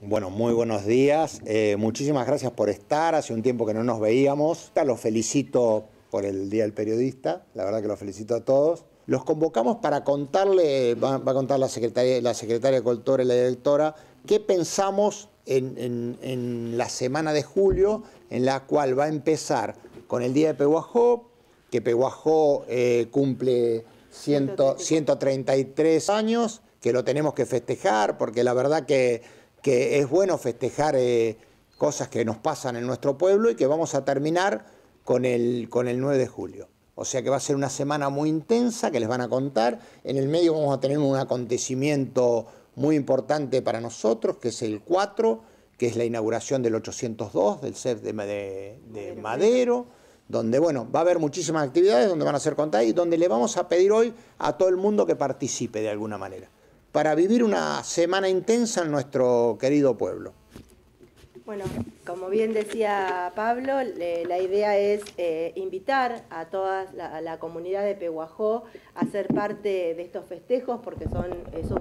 Bueno, muy buenos días. Eh, muchísimas gracias por estar. Hace un tiempo que no nos veíamos. Los felicito por el Día del Periodista. La verdad que los felicito a todos. Los convocamos para contarle, va, a contar la secretaria, la secretaria y la directora, qué pensamos en, la semana de julio, en la cual va a empezar con el Día de Pehuajó, que Pehuajó eh, cumple 133 años, que lo tenemos que festejar, porque la verdad que que es bueno festejar eh, cosas que nos pasan en nuestro pueblo y que vamos a terminar con el, con el 9 de julio. O sea que va a ser una semana muy intensa que les van a contar. En el medio vamos a tener un acontecimiento muy importante para nosotros, que es el 4, que es la inauguración del 802 del CEF de, Madero, donde bueno, va a haber muchísimas actividades donde van a ser contadas y donde le vamos a pedir hoy a todo el mundo que participe de alguna manera para vivir una semana intensa en nuestro querido pueblo. Bueno, como bien decía Pablo, la idea es eh, invitar a toda la, comunidad de Pehuajó a ser parte de estos festejos porque son, esos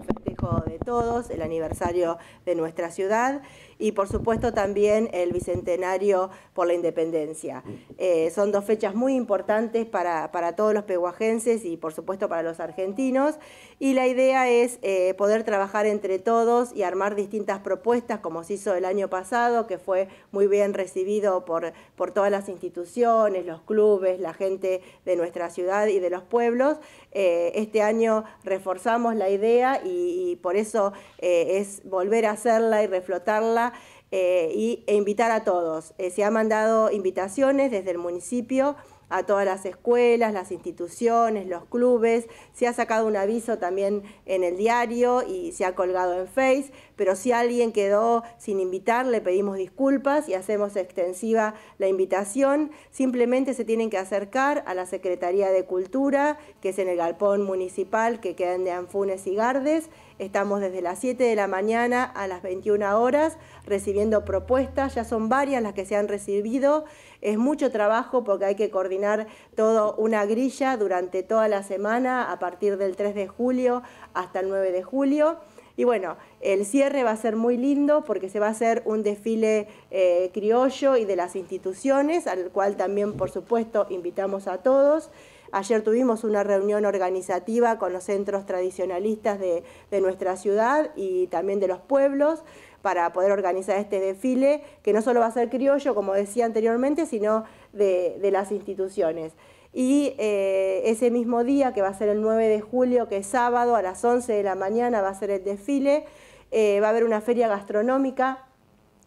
de Todos, el aniversario de nuestra ciudad y por supuesto también el Bicentenario por la Independencia. Eh, son dos fechas muy importantes para, para, todos los peguajenses y por supuesto para los argentinos y la idea es eh, poder trabajar entre todos y armar distintas propuestas como se hizo el año pasado, que fue muy bien recibido por, por todas las instituciones, los clubes, la gente de nuestra ciudad y de los pueblos. Eh, este año reforzamos la idea y y por eso eh, es volver a hacerla y reflotarla eh, y, e invitar a todos. Eh, se han mandado invitaciones desde el municipio a todas las escuelas, las instituciones, los clubes. Se ha sacado un aviso también en el diario y se ha colgado en Face, pero si alguien quedó sin invitar, le pedimos disculpas y hacemos extensiva la invitación. Simplemente se tienen que acercar a la Secretaría de Cultura, que es en el Galpón Municipal, que queda en Anfunes y Gardes, Estamos desde las 7 de la mañana a las 21 horas recibiendo propuestas, ya son varias las que se han recibido. Es mucho trabajo porque hay que coordinar toda una grilla durante toda la semana a partir del 3 de julio hasta el 9 de julio. Y bueno, el cierre va a ser muy lindo porque se va a hacer un desfile eh, criollo y de las instituciones, al cual también, por supuesto, invitamos a todos. Ayer tuvimos una reunión organizativa con los centros tradicionalistas de, nuestra ciudad y también de los pueblos para poder organizar este desfile, que no solo va a ser criollo, como decía anteriormente, sino de, las instituciones. Y eh, ese mismo día, que va a ser el 9 de julio, que es sábado, a las 11 de la mañana va a ser el desfile, eh, va a haber una feria gastronómica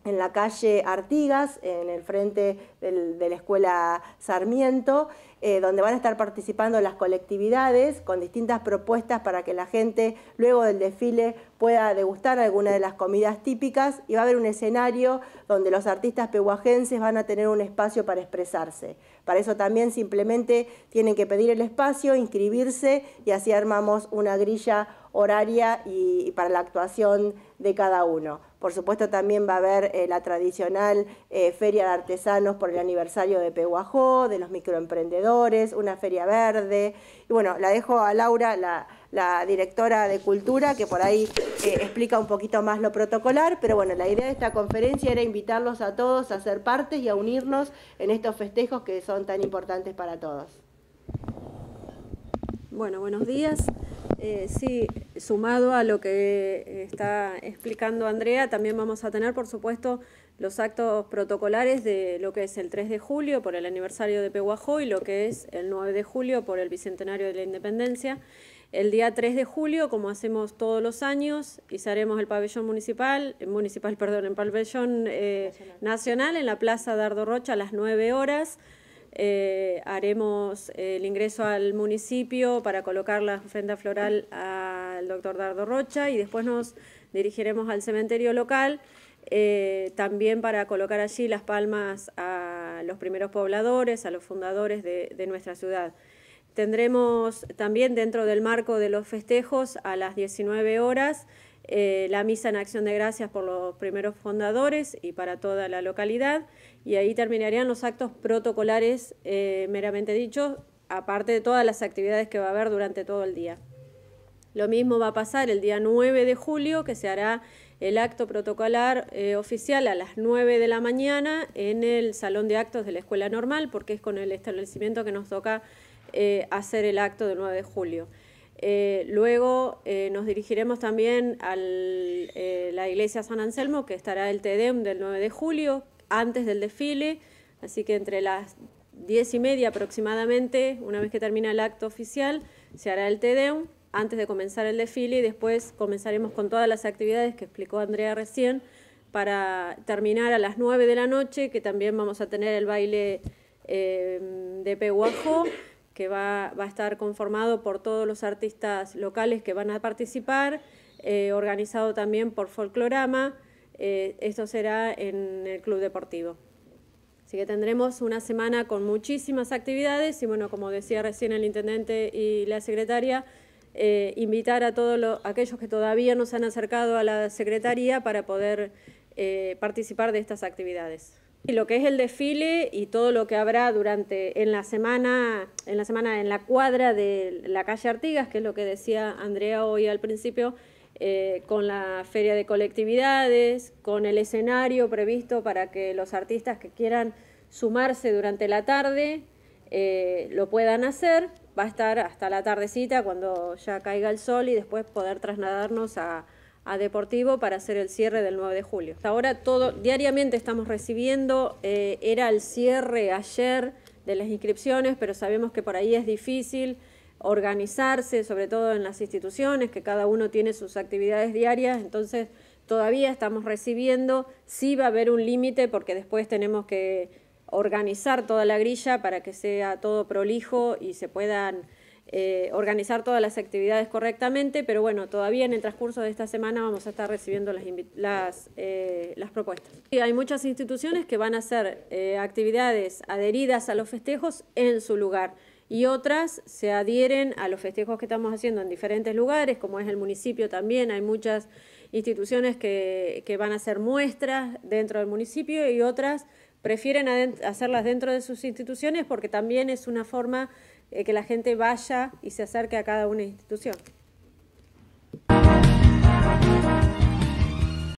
en la calle Artigas, en el frente de la Escuela Sarmiento, eh, donde van a estar participando las colectividades con distintas propuestas para que la gente luego del desfile pueda degustar alguna de las comidas típicas y va a haber un escenario donde los artistas pehuajenses van a tener un espacio para expresarse. Para eso también simplemente tienen que pedir el espacio, inscribirse y así armamos una grilla horaria y, para la actuación de cada uno. Por supuesto también va a haber eh, la tradicional eh, feria de artesanos el aniversario de Peguajó, de los microemprendedores, una feria verde. Y bueno, la dejo a Laura, la, directora de Cultura, que por ahí eh, explica un poquito más lo protocolar, pero bueno, la idea de esta conferencia era invitarlos a todos a ser parte y a unirnos en estos festejos que son tan importantes para todos. Bueno, buenos días. Eh, sí, sumado a lo que eh, está explicando Andrea, también vamos a tener, por supuesto, los actos protocolares de lo que es el 3 de julio por el aniversario de Pehuajó y lo que es el 9 de julio por el Bicentenario de la Independencia. El día 3 de julio, como hacemos todos los años, izaremos el pabellón municipal, eh, municipal, perdón, el pabellón nacional. en la Plaza Dardo Rocha a las 9 horas. Eh, haremos el ingreso al municipio para colocar la ofrenda floral al doctor Dardo Rocha y después nos dirigiremos al cementerio local eh, también para colocar allí las palmas a los primeros pobladores, a los fundadores de, de nuestra ciudad. Tendremos también dentro del marco de los festejos a las 19 horas eh, la misa en acción de gracias por los primeros fundadores y para toda la localidad, y ahí terminarían los actos protocolares, eh, meramente dichos, aparte de todas las actividades que va a haber durante todo el día. Lo mismo va a pasar el día 9 de julio, que se hará el acto protocolar eh, oficial a las 9 de la mañana en el Salón de Actos de la Escuela Normal, porque es con el establecimiento que nos toca hacer el acto del 9 de julio. Eh, luego eh, nos dirigiremos también a eh, la iglesia San Anselmo, que estará el TEDEM del 9 de julio, antes del desfile, así que entre las diez y media aproximadamente, una vez que termina el acto oficial, se hará el TEDEM antes de comenzar el desfile y después comenzaremos con todas las actividades que explicó Andrea recién para terminar a las 9 de la noche, que también vamos a tener el baile de Pehuajó que va, a estar conformado por todos los artistas locales que van a participar, eh, organizado también por Folclorama. Eh, esto será en el Club Deportivo. Así que tendremos una semana con muchísimas actividades y bueno, como decía recién el intendente y la secretaria, eh, invitar a todos aquellos que todavía no se han acercado a la secretaría para poder participar de estas actividades. Y lo que es el desfile y todo lo que habrá durante en la semana, en la semana en la cuadra de la calle Artigas, que es lo que decía Andrea hoy al principio, eh, con la feria de colectividades, con el escenario previsto para que los artistas que quieran sumarse durante la tarde eh, lo puedan hacer. Va a estar hasta la tardecita cuando ya caiga el sol y después poder trasladarnos a, a Deportivo para hacer el cierre del 9 de julio. Hasta ahora todo, diariamente estamos recibiendo, eh, era el cierre ayer de las inscripciones, pero sabemos que por ahí es difícil organizarse, sobre todo en las instituciones, que cada uno tiene sus actividades diarias, entonces todavía estamos recibiendo, sí va a haber un límite porque después tenemos que organizar toda la grilla para que sea todo prolijo y se puedan eh, organizar todas las actividades correctamente, pero bueno, todavía en el transcurso de esta semana vamos a estar recibiendo las, eh, las, propuestas. hay muchas instituciones que van a hacer eh, actividades adheridas a los festejos en su lugar y otras se adhieren a los festejos que estamos haciendo en diferentes lugares, como es el municipio también, hay muchas instituciones que, que van a hacer muestras dentro del municipio y otras prefieren hacerlas dentro de sus instituciones porque también es una forma eh, que la gente vaya y se acerque a cada una institución.